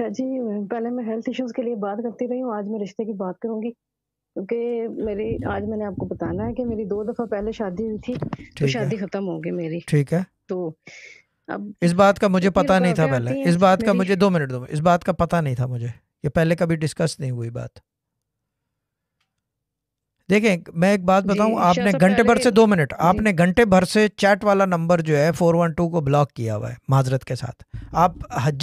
अच्छा जी पहले मैं हेल्थ इश्यूज के लिए बात करती रही हूँ आज मैं रिश्ते की बात करूंगी क्योंकि मेरी आज मैंने आपको बताना है कि मेरी दो दफा पहले शादी हुई थी तो शादी खत्म हो गई मेरी ठीक है तो अब इस बात का मुझे तो पता तो नहीं था पहले इस बात का मुझे दो मिनट दो इस बात का पता नहीं था मुझे ये पहले कभी डिस्कस नहीं हुई बात देखें मैं एक बात बताऊं आपने घंटे भर से दो मिनट आपने घंटे भर से चैट वाला नंबर जो है फोर वन टू को ब्लॉक किया हुआ है माजरत के साथ आप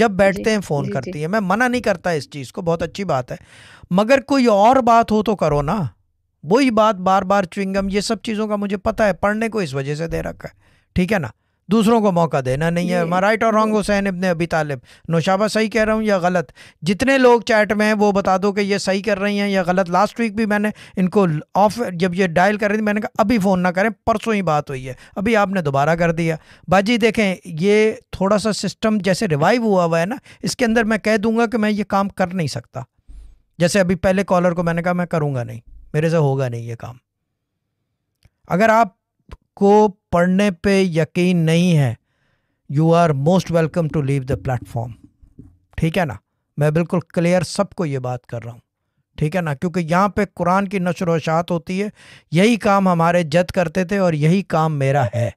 जब बैठते हैं फ़ोन करती है मैं मना नहीं करता इस चीज़ को बहुत अच्छी बात है मगर कोई और बात हो तो करो ना वही बात बार बार चुविंगम ये सब चीज़ों का मुझे पता है पढ़ने को इस वजह से दे रखा है ठीक है ना दूसरों को मौका देना नहीं है मैं राइट और रॉन्ग हुसैन इबन अभी तालिब नौशाबा सही कह रहा हूँ या गलत जितने लोग चैट में हैं वो बता दो कि ये सही कर रही हैं या गलत लास्ट वीक भी मैंने इनको ऑफ जब ये डायल कर रही थी मैंने कहा अभी फ़ोन ना करें परसों ही बात हुई है अभी आपने दोबारा कर दिया बाजी देखें ये थोड़ा सा सिस्टम जैसे रिवाइव हुआ हुआ है ना इसके अंदर मैं कह दूंगा कि मैं ये काम कर नहीं सकता जैसे अभी पहले कॉलर को मैंने कहा मैं करूँगा नहीं मेरे से होगा नहीं ये काम अगर आप आपको पढ़ने पे यकीन नहीं है you are most welcome to leave the platform ठीक है ना मैं बिल्कुल क्लियर सबको ये बात कर रहा हूँ ठीक है ना क्योंकि यहाँ पे कुरान की नशर वशात होती है यही काम हमारे जद करते थे और यही काम मेरा है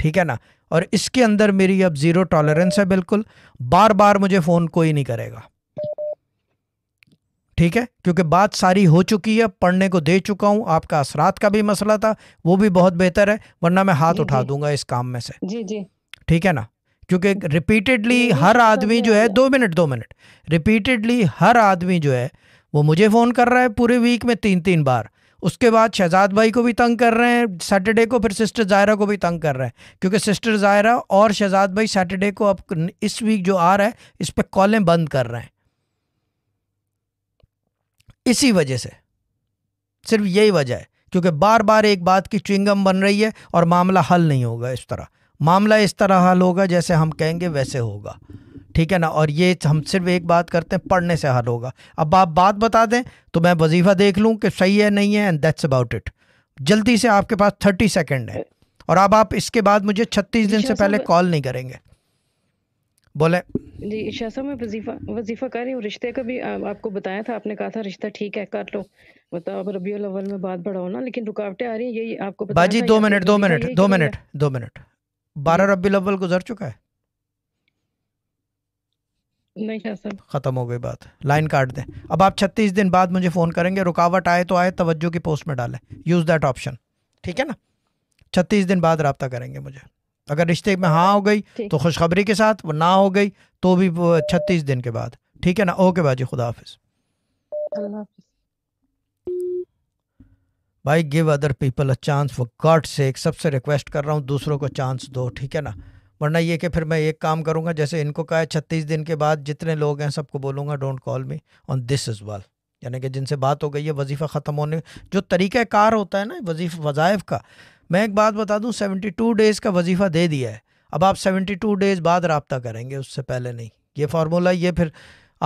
ठीक है ना और इसके अंदर मेरी अब ज़ीरो टॉलरेंस है बिल्कुल बार बार मुझे फ़ोन कोई नहीं करेगा ठीक है क्योंकि बात सारी हो चुकी है पढ़ने को दे चुका हूँ आपका असरात का भी मसला था वो भी बहुत बेहतर है वरना मैं हाथ उठा दूंगा इस काम में से जी जी ठीक है ना क्योंकि रिपीटेडली हर आदमी जो है दो मिनट दो मिनट रिपीटेडली हर आदमी जो है वो मुझे फ़ोन कर रहा है पूरे वीक में तीन तीन बार उसके बाद शहजाद भाई को भी तंग कर रहे हैं सैटरडे को फिर सिस्टर जायरा को भी तंग कर रहे हैं क्योंकि सिस्टर जायरा और शहजाद भाई सैटरडे को अब इस वीक जो आ रहा है इस पर कॉलें बंद कर रहे हैं इसी वजह से सिर्फ यही वजह है क्योंकि बार बार एक बात की च्विंगम बन रही है और मामला हल नहीं होगा इस तरह मामला इस तरह हल होगा जैसे हम कहेंगे वैसे होगा ठीक है ना और ये हम सिर्फ एक बात करते हैं पढ़ने से हल होगा अब आप बात बता दें तो मैं वजीफा देख लूँ कि सही है नहीं है एंड दैट्स अबाउट इट जल्दी से आपके पास थर्टी सेकेंड है और अब आप इसके बाद मुझे छत्तीस दिन से पहले कॉल नहीं करेंगे बोले जी शाह साहब मैं वजीफा वजीफा कर रही हूँ रिश्ते का भी आ, आपको बताया था आपने कहा था रिश्ता ठीक है कर लो मतलब अब रबी अव्वल में बात बढ़ाओ ना लेकिन रुकावटें आ रही है यही आपको बाजी दो मिनट दो मिनट दो मिनट दो मिनट बारह रबी लवल गुजर चुका है नहीं ख़त्म हो गई बात लाइन काट दें अब आप 36 दिन बाद मुझे फ़ोन करेंगे रुकावट आए तो आए तवज्जो की पोस्ट में डालें यूज़ दैट ऑप्शन ठीक है ना 36 दिन बाद रबता करेंगे मुझे अगर रिश्ते में हाँ हो गई तो खुशखबरी के साथ वो ना हो गई तो भी छत्तीस दिन के बाद ठीक है ना ओके बाजी खुदा हाफिज भाई give other people a chance for God एक सबसे रिक्वेस्ट कर रहा हूँ दूसरों को चांस दो ठीक है ना वरना ये कि फिर मैं एक काम करूँगा जैसे इनको कहा है छत्तीस दिन के बाद जितने लोग हैं सबको बोलूँगा don't call me on this is wall यानी कि जिनसे बात हो गई है वजीफ़ा ख़त्म होने जो तरीक़ाकार होता है ना वजीफ वज़ाइफ का मैं एक बात बता दूं 72 डेज़ का वजीफ़ा दे दिया है अब आप 72 डेज़ बाद रबता करेंगे उससे पहले नहीं ये फार्मूला ये फिर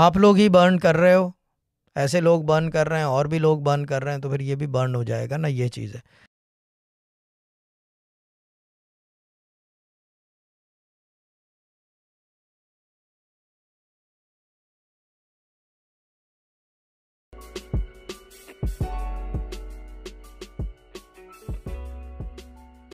आप लोग ही बर्न कर रहे हो ऐसे लोग बर्न कर रहे हैं और भी लोग बर्न कर रहे हैं तो फिर ये भी बर्न हो जाएगा ना ये चीज़ है